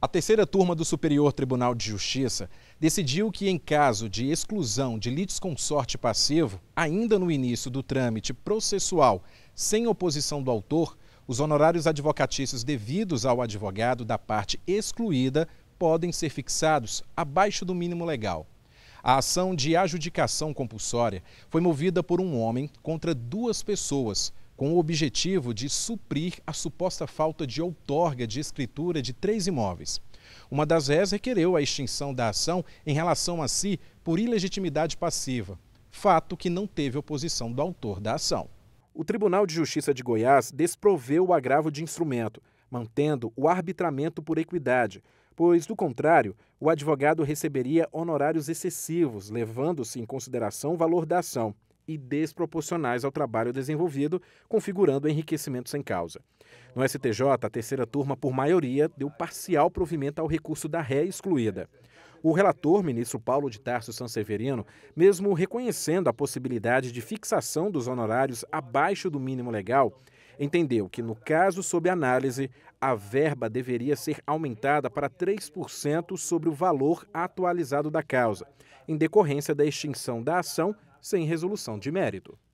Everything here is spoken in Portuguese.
A terceira turma do Superior Tribunal de Justiça decidiu que, em caso de exclusão de litisconsorte passivo, ainda no início do trâmite processual, sem oposição do autor, os honorários advocatícios devidos ao advogado da parte excluída podem ser fixados abaixo do mínimo legal. A ação de adjudicação compulsória foi movida por um homem contra duas pessoas, com o objetivo de suprir a suposta falta de outorga de escritura de três imóveis. Uma das réis requereu a extinção da ação em relação a si por ilegitimidade passiva, fato que não teve oposição do autor da ação. O Tribunal de Justiça de Goiás desproveu o agravo de instrumento, mantendo o arbitramento por equidade, pois, do contrário, o advogado receberia honorários excessivos, levando-se em consideração o valor da ação e desproporcionais ao trabalho desenvolvido, configurando enriquecimento sem causa. No STJ, a terceira turma, por maioria, deu parcial provimento ao recurso da ré excluída. O relator, ministro Paulo de Tarso Sanseverino, mesmo reconhecendo a possibilidade de fixação dos honorários abaixo do mínimo legal, entendeu que, no caso sob análise, a verba deveria ser aumentada para 3% sobre o valor atualizado da causa, em decorrência da extinção da ação sem resolução de mérito.